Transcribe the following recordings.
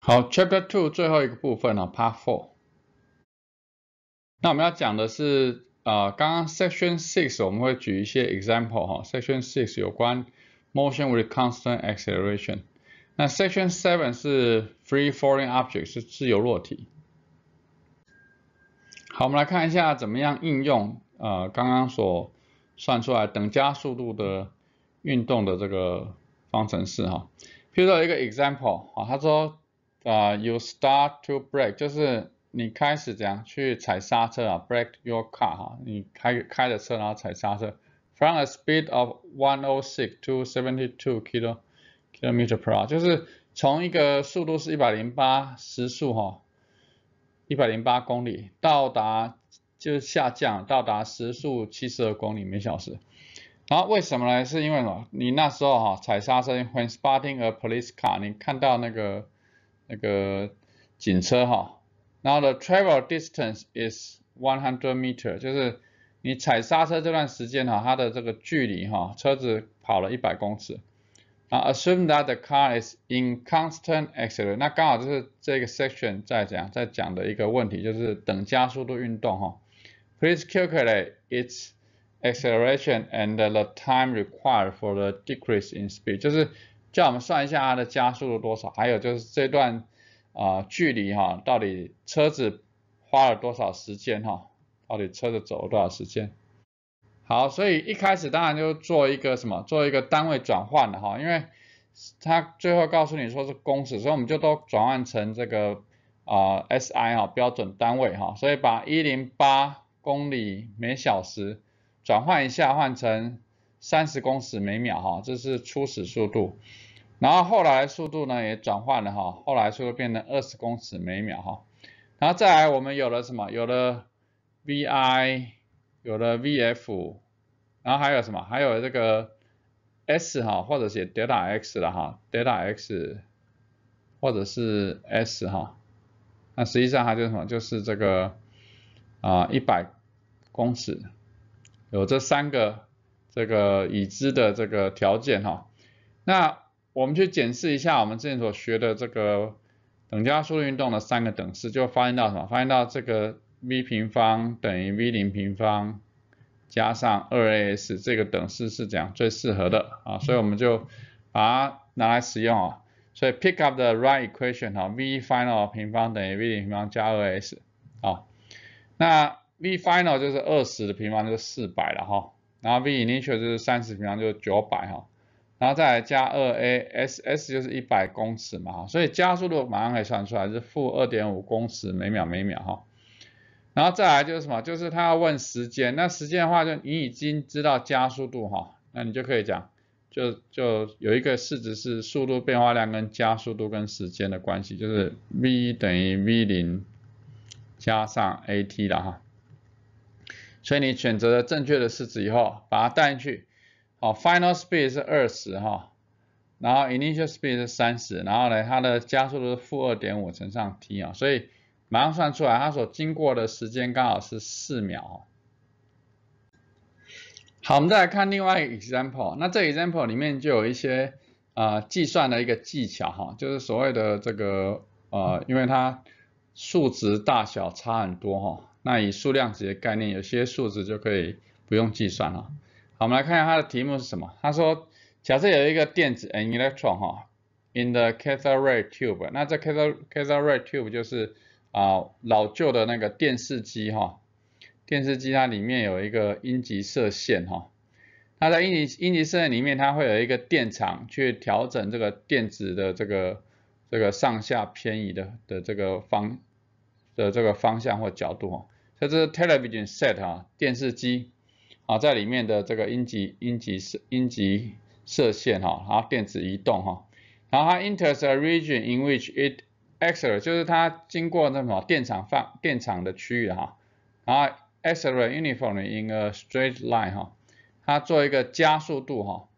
好，Chapter Two 最后一个部分呢，Part Four。那我们要讲的是，呃，刚刚 Section Six 我们会举一些 example 哈，Section Six 有关。Motion with constant acceleration。那 Section Seven 是 Free falling object 是自由落体。好，我们来看一下怎么样应用呃刚刚所算出来等加速度的运动的这个方程式哈。比如说一个 example 啊，他说呃 you start to brake 就是你开始怎样去踩刹车啊，brake your car 哈，你开开着车然后踩刹车。From a speed of 106 to 72 kilo kilometer per hour，就是从一个速度是108时速哈，108公里到达，就是下降到达时速72公里每小时。然后为什么呢？是因为什么？你那时候哈踩刹车，when spotting a police car，你看到那个那个警车哈。然后 the travel distance is 100 meter，就是。你踩刹车这段时间哈，它的这个距离哈，车子跑了一百公尺。啊 assume that the car is in constant acceleration。那刚好就是这个 section 在讲，在讲的一个问题，就是等加速度运动哈。Please calculate its acceleration and the time required for the decrease in speed。就是叫我们算一下它的加速度多少，还有就是这段啊距离哈，到底车子花了多少时间哈？到底车子走了多少时间？好，所以一开始当然就做一个什么，做一个单位转换的哈，因为他最后告诉你说是公式，所以我们就都转换成这个啊 SI 哈标准单位哈，所以把一零八公里每小时转换一下换成三十公尺每秒哈，这是初始速度，然后后来速度呢也转换了哈，后来速度变成二十公尺每秒哈，然后再来我们有了什么，有了。v i 有了 v f，然后还有什么？还有这个 s 哈，或者写 delta x 的哈，delta x 或者是 s 哈。那实际上它就是什么？就是这个啊，一百公尺。有这三个这个已知的这个条件哈。那我们去检视一下我们之前所学的这个等加速运动的三个等式，就发现到什么？发现到这个。v 平方等于 v 零平方加上 2as 这个等式是讲最适合的啊，所以我们就把它拿来使用啊。所以 pick up the right equation 哈，v final 平方等于 v 零平方加 2s 啊，那 v final 就是二十的平方就是四百了哈，然后 v initial 就是三十平方就是九百哈，然后再加 2as s 就是一百公尺嘛，所以加速度马上可以算出来是负二点五公尺每秒每秒哈。然后再来就是什么？就是他要问时间，那时间的话，就你已经知道加速度哈，那你就可以讲，就就有一个式子是速度变化量跟加速度跟时间的关系，就是 v 等于 v 零加上 at 的哈。所以你选择了正确的式子以后，把它带进去，好，final speed 是二十哈，然后 initial speed 是三十，然后呢，它的加速度是负二点五乘上 t 啊，所以。马上算出来，它所经过的时间刚好是四秒。好，我们再来看另外一个 example。那这个 example 里面就有一些啊计算的一个技巧哈，就是所谓的这个呃，因为它数值大小差很多哈，那以数量级的概念，有些数值就可以不用计算了。好，我们来看一下它的题目是什么。他说，假设有一个电子 an electron 哈 in the cathode ray tube，那这 cathode cathode ray tube 就是啊，老旧的那个电视机哈，电视机它里面有一个阴极射线哈，它在阴极阴极射线里面，它会有一个电场去调整这个电子的这个这个上下偏移的的这个方的这个方向或角度哈，所以这是 television set 哈，电视机啊在里面的这个阴极阴极射阴极射线哈，然后电子移动哈，然后 i enters a region in which it x c e l r 就是它经过那什么电场放电场的区域哈，然后 x c c e l r uniformly in a straight line 哈，它做一个加速度哈，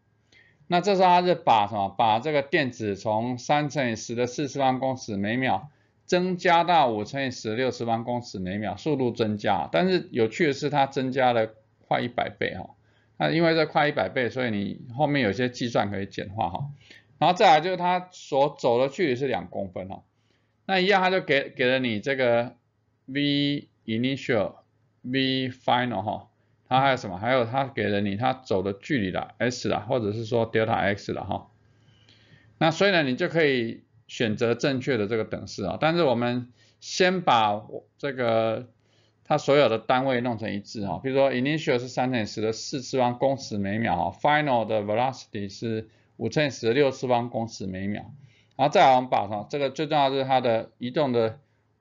那这时候它是把什么把这个电子从三乘以十的四次方公尺每秒增加到五乘以十的六次方公尺每秒速度增加，但是有趣的是它增加了快一百倍哈，那因为这快一百倍，所以你后面有些计算可以简化哈，然后再来就是它所走的距离是两公分哈。那一样，他就给给了你这个 v initial, v final 哈，它还有什么？还有他给了你他走的距离啦、s 啦，或者是说 delta x 啦哈。那所以呢，你就可以选择正确的这个等式啊。但是我们先把这个它所有的单位弄成一致啊，比如说 initial 是三以十的四次方公尺每秒啊，final 的 velocity 是五乘以十六次方公尺每秒。然后再来，我们把上这个最重要是它的移动的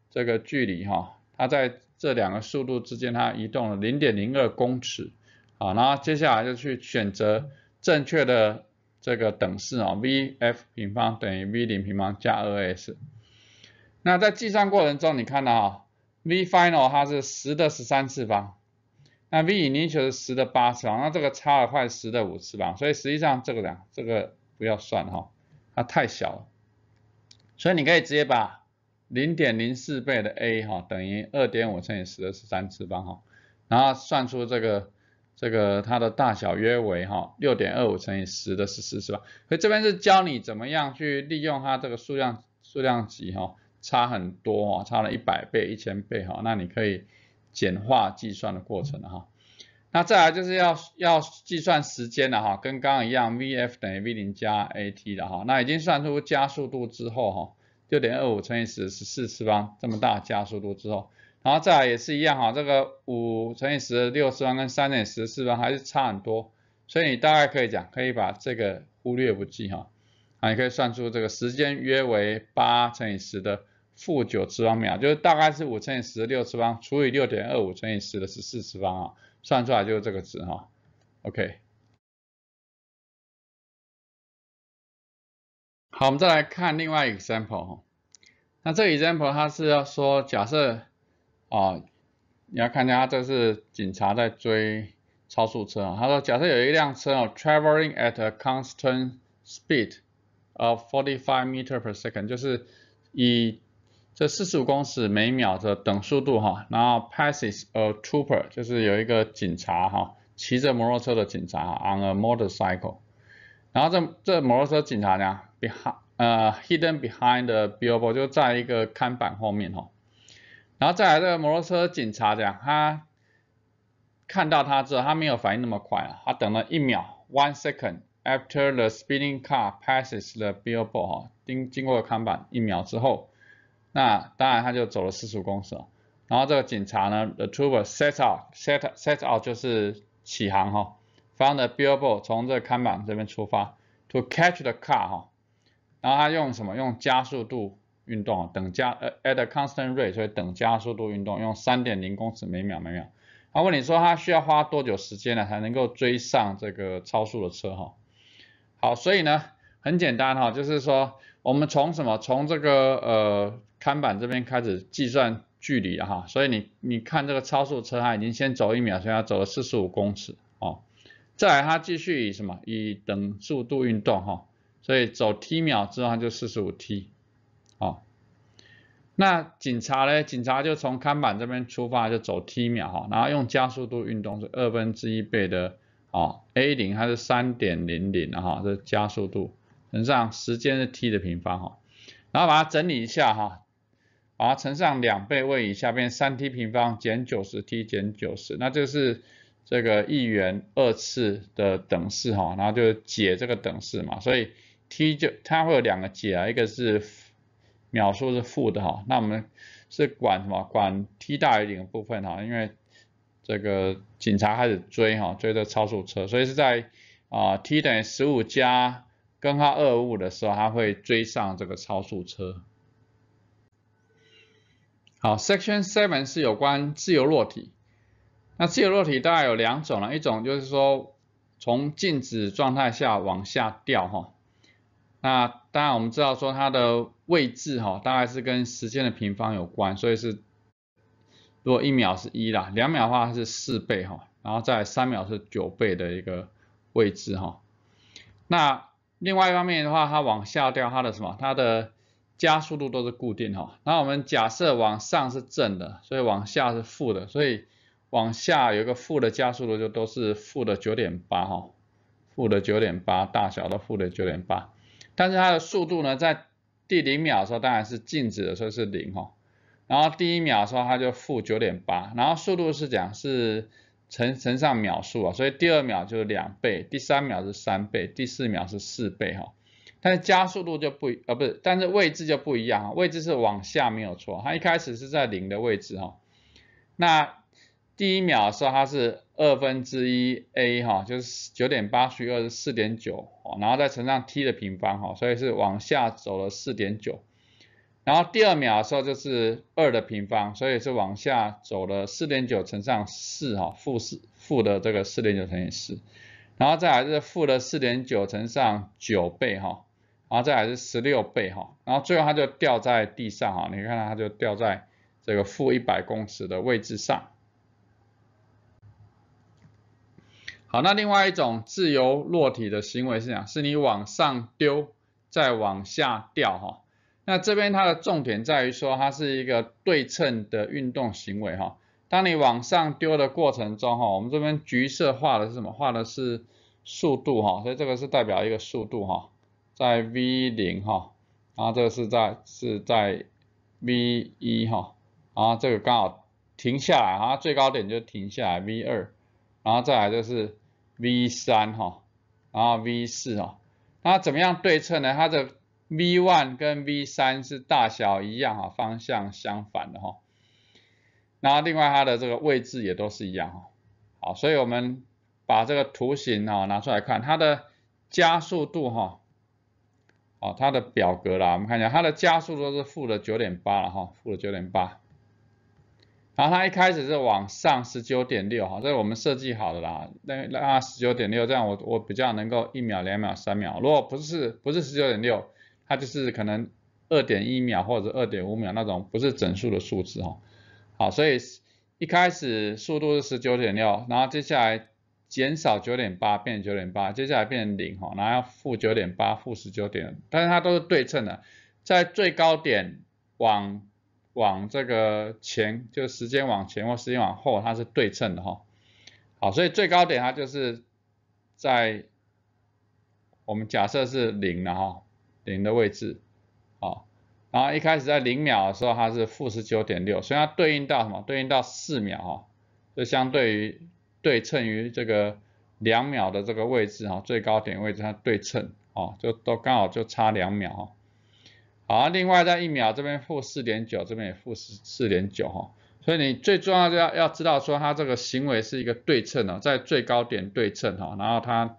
这个距离哈，它在这两个速度之间，它移动了零点零二公尺啊。然后接下来就去选择正确的这个等式啊，v f 平方等于 v 零平方加二 s。那在计算过程中，你看到啊，v final 它是十的十三次方，那 v initial 十的八次方，那这个差了快十的五次方，所以实际上这个俩这个不要算哈，它太小了。所以你可以直接把零点零四倍的 a 哈等于二点五乘以十的十三次方哈，然后算出这个这个它的大小约为哈六点二五乘以十的十四次方。所以这边是教你怎么样去利用它这个数量数量级哈，差很多啊，差了一百倍、一千倍哈，那你可以简化计算的过程哈。那再来就是要要计算时间了哈，跟刚刚一样，v_f 等于 v_0 加 a t 的哈。那已经算出加速度之后哈，六点二五乘以十十四次方这么大加速度之后，然后再来也是一样哈，这个五乘以十六次方跟三点十四次方还是差很多，所以你大概可以讲，可以把这个忽略不计哈。啊，你可以算出这个时间约为八乘以十的负九次方秒，就是大概是五乘以十的六次方除以六点二五乘以十的十四次方啊。算出来就是这个值哈，OK。好，我们再来看另外一个 example。那这 example 它是要说，假设啊，你要看一下，这是警察在追超速车。啊、他说，假设有一辆车哦，traveling at a constant speed of forty-five meter per second，就是以这四十五公尺每秒的等速度哈，然后 passes a trooper，就是有一个警察哈，骑着摩托车的警察 on a motorcycle，然后这这摩托车警察呢 behind，呃 hidden behind the billboard，就在一个看板后面哈，然后再来这个摩托车警察这样，他看到他之后，他没有反应那么快啊，他等了一秒 one second after the speeding car passes the billboard，哈，经经过看板一秒之后。那当然他就走了四十五公尺了。然后这个警察呢，the trooper set out，set set out 就是起航哈 f u o d the billboard 从这个看板这边出发，to catch the car 哈，然后他用什么？用加速度运动啊，等加 at a constant rate，所以等加速度运动，用三点零公尺每秒每秒，他问你说他需要花多久时间呢才能够追上这个超速的车哈？好，所以呢？很简单哈，就是说我们从什么从这个呃看板这边开始计算距离哈，所以你你看这个超速车它已经先走一秒，所以它走了四十五公尺哦，再来它继续以什么以等速度运动哈，所以走 t 秒之后它就四十五 t 哦，那警察呢，警察就从看板这边出发就走 t 秒哈，然后用加速度运动是二分之一倍的啊 a 零它是三点零零哈，这加速度。乘上时间是 t 的平方哈，然后把它整理一下哈，把它乘上两倍位移，下边三 t 平方减九十 t 减九十，那就是这个一元二次的等式哈，然后就解这个等式嘛，所以 t 就它会有两个解啊，一个是秒数是负的哈，那我们是管什么管 t 大于零的部分哈，因为这个警察开始追哈，追着超速车，所以是在啊 t 等于十五加跟号二五的时候，他会追上这个超速车。好，section seven 是有关自由落体。那自由落体大概有两种了，一种就是说从静止状态下往下掉哈。那当然我们知道说它的位置哈，大概是跟时间的平方有关，所以是如果一秒是一啦，两秒的话是四倍哈，然后在三秒是九倍的一个位置哈。那另外一方面的话，它往下掉，它的什么？它的加速度都是固定哈。那我们假设往上是正的，所以往下是负的。所以往下有一个负的加速度，就都是负的九点八哈，负的九点八，大小都负的九点八。但是它的速度呢，在第零秒的时候，当然是静止的所以是零哈。然后第一秒的时候，它就负九点八，然后速度是讲是。乘乘上秒数啊，所以第二秒就是两倍，第三秒是三倍，第四秒是四倍哈。但是加速度就不一啊，不是，但是位置就不一样啊。位置是往下没有错，它一开始是在零的位置哈。那第一秒的时候它是二分之一 a 哈，就是九点八除以二十四点九，然后再乘上 t 的平方哈，所以是往下走了四点九。然后第二秒的时候就是二的平方，所以是往下走了四点九乘上四哈，负四负的这个四点九乘以四，然后再来是负的四点九乘上九倍哈，然后再来是十六倍哈，然后最后它就掉在地上哈，你看它就掉在这个负一百公尺的位置上。好，那另外一种自由落体的行为是讲，是你往上丢，再往下掉哈。那这边它的重点在于说，它是一个对称的运动行为哈。当你往上丢的过程中哈，我们这边橘色画的是什么？画的是速度哈，所以这个是代表一个速度哈，在 v 零哈，然后这个是在是在 v 一哈，然后这个刚好停下来啊，最高点就停下来 v 二，然后再来就是 v 三哈，然后 v 四哈，那怎么样对称呢？它的 v one 跟 v3 是大小一样哈，方向相反的哈。然后另外它的这个位置也都是一样哈。好，所以我们把这个图形啊拿出来看，它的加速度哈，哦，它的表格啦，我们看一下，它的加速度是负的九点八了哈，负的九点八。然后它一开始是往上十九点六哈，这是我们设计好的啦，那那十九点六这样我我比较能够一秒、两秒、三秒，如果不是不是十九点六。它就是可能二点一秒或者二点五秒那种不是整数的数字哦。好，所以一开始速度是十九点六，然后接下来减少九点八，变九点八，接下来变零哈，然后负九点八，负十九点，但是它都是对称的，在最高点往往这个前，就时间往前或时间往后，它是对称的哈。好，所以最高点它就是在我们假设是零了哈。零的位置，啊，然后一开始在零秒的时候它是负十九点六，所以它对应到什么？对应到四秒啊，就相对于对称于这个两秒的这个位置啊，最高点位置它对称，啊，就都刚好就差两秒。好，另外在一秒这边负四点九，这边也负四四点九，哈，所以你最重要就要要知道说它这个行为是一个对称的，在最高点对称，哈，然后它。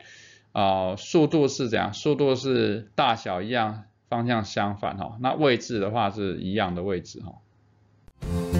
哦，速度是怎样？速度是大小一样，方向相反，哈。那位置的话是一样的位置，哈。